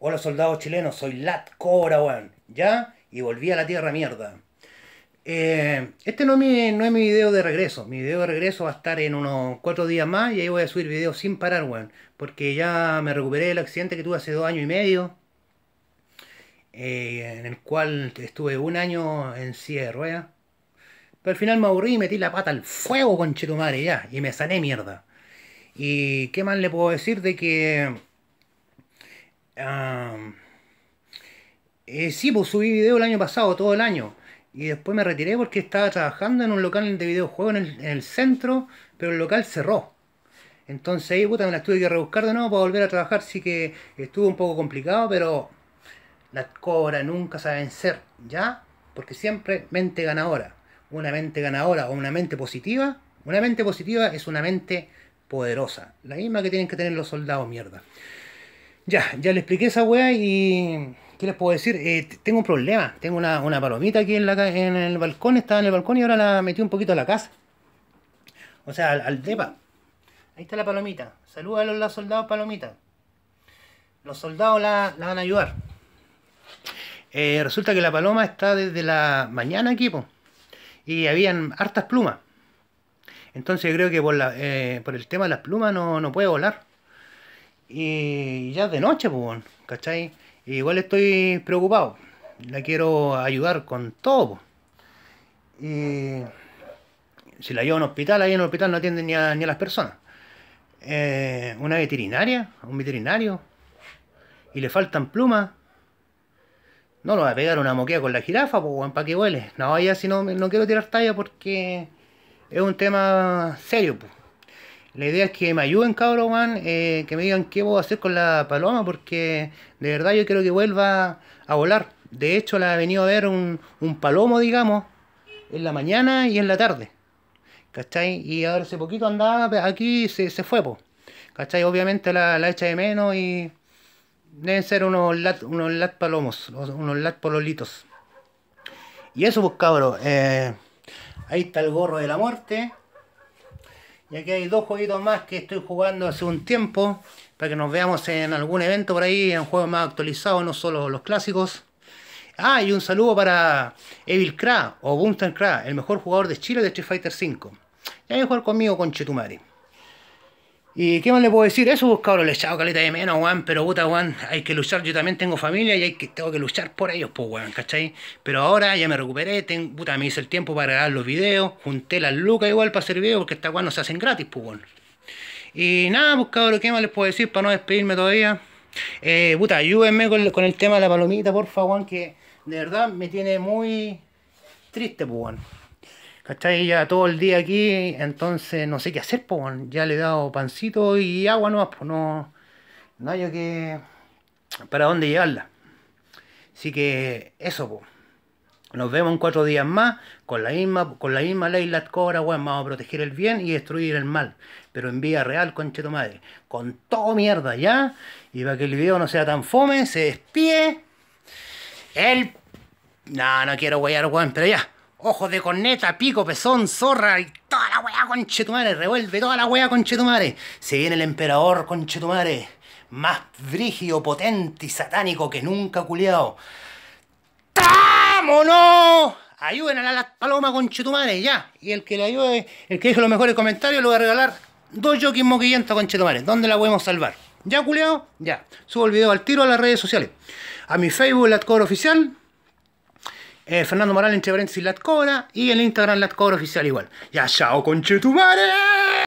Hola soldados chilenos, soy Lat Cobra, weón. ¿Ya? Y volví a la tierra mierda. Eh, este no es, mi, no es mi video de regreso. Mi video de regreso va a estar en unos cuatro días más y ahí voy a subir videos sin parar, weón. Porque ya me recuperé del accidente que tuve hace dos años y medio. Eh, en el cual estuve un año en cierre, weón. Pero al final me aburrí y metí la pata al fuego, con madre ya. Y me sané mierda. Y qué más le puedo decir de que eh, sí, pues subí video el año pasado, todo el año. Y después me retiré porque estaba trabajando en un local de videojuegos en el, centro, pero el local cerró. Entonces ahí, puta, me las tuve que rebuscar de nuevo para volver a trabajar. Sí que estuvo un poco complicado, pero las cobra nunca saben ser, ¿ya? Porque siempre mente ganadora. Una mente ganadora o una mente positiva. Una mente positiva es una mente poderosa. La misma que tienen que tener los soldados, mierda. Ya, ya le expliqué esa weá y. ¿Qué les puedo decir? Eh, tengo un problema. Tengo una, palomita aquí en, la, en el balcón, estaba en el balcón y ahora la metí un poquito a la casa. O sea, al, depa. Ahí está la palomita. Saluda a los, soldados, palomita. Los soldados la, van a ayudar. Eh, resulta que la paloma está desde la mañana aquí, po, y habían hartas plumas. Entonces creo que eh, por, el tema de las plumas no, no puede volar. Y ya es de noche, pues, ¿cachai? E igual estoy preocupado. La quiero ayudar con todo. Y si la llevo a un hospital, ahí en el hospital no atienden ni a, las personas. Eh, una veterinaria, un veterinario, y le faltan plumas. No lo va a pegar una moquea con la jirafa, pues, para que huele. No, ya si no, no quiero tirar talla porque es un tema serio, pues la idea es que me ayuden, cabrón, eh, que me digan qué a hacer con la paloma, porque de verdad yo quiero que vuelva a volar. De hecho, la he venido a ver un, palomo, digamos, en la mañana y en la tarde. ¿Cachai? Y ahora hace poquito andaba aquí y se, se fue, po. ¿Cachai? Obviamente la, la echa de menos y deben ser unos lat, unos palomos, unos lat pololitos. Y eso, pues, cabrón. Eh, ahí está el gorro de la muerte. Y aquí hay dos jueguitos más que estoy jugando hace un tiempo, para que nos veamos en algún evento por ahí, en juegos más actualizados, no solo los clásicos. Ah, y un saludo para Evil Kra o Bunten el mejor jugador de Chile de Street Fighter V. Ya voy a jugar conmigo con Chetumari. ¿Y qué más le puedo decir? Eso, buscador, pues, le he echado caleta de menos, weón. Pero puta, weón, hay que luchar. Yo también tengo familia y hay que, tengo que luchar por ellos, pues, weón, ¿cachai? Pero ahora ya me recuperé, me hice el tiempo para grabar los videos. Junté las lucas igual para hacer videos porque estas weón no se hacen gratis, pues, Y nada, pues, ¿qué más les puedo decir para no despedirme todavía? Eh, puta, ayúdenme con, el tema de la palomita, porfa, favor, que de verdad me tiene muy triste, pues, weón. ¿Cachai? Ya todo el día aquí, entonces no sé qué hacer, pues ya le he dado pancito y agua nomás, pues no, no hay que... para dónde llevarla. Así que eso, pues. Nos vemos en cuatro días más, con la misma, con la misma ley las weón, vamos a proteger el bien y destruir el mal, pero en vía real, concheto madre, con todo mierda, ¿ya? Y para que el video no sea tan fome, se despide el... No, no quiero guayar, weón, pero ya. Ojos de corneta, pico, pezón, zorra y toda la weá conchetumare, revuelve toda la weá conchetumare. Se viene el emperador conchetumare, más frígido potente y satánico que nunca culiao. ¡Támonos! Ayuden a la paloma conchetumare, ya. Y el que le ayude, el que deje los mejores comentarios, lo voy a regalar dos jockeys con conchetumare. ¿Dónde la podemos salvar? ¿Ya, culiao? Ya. Subo el video al tiro a las redes sociales. A mi Facebook, el Oficial, eh, Fernando Morales entre y Latcora. y el Instagram Latcora oficial igual. Ya, chao, conchetumare.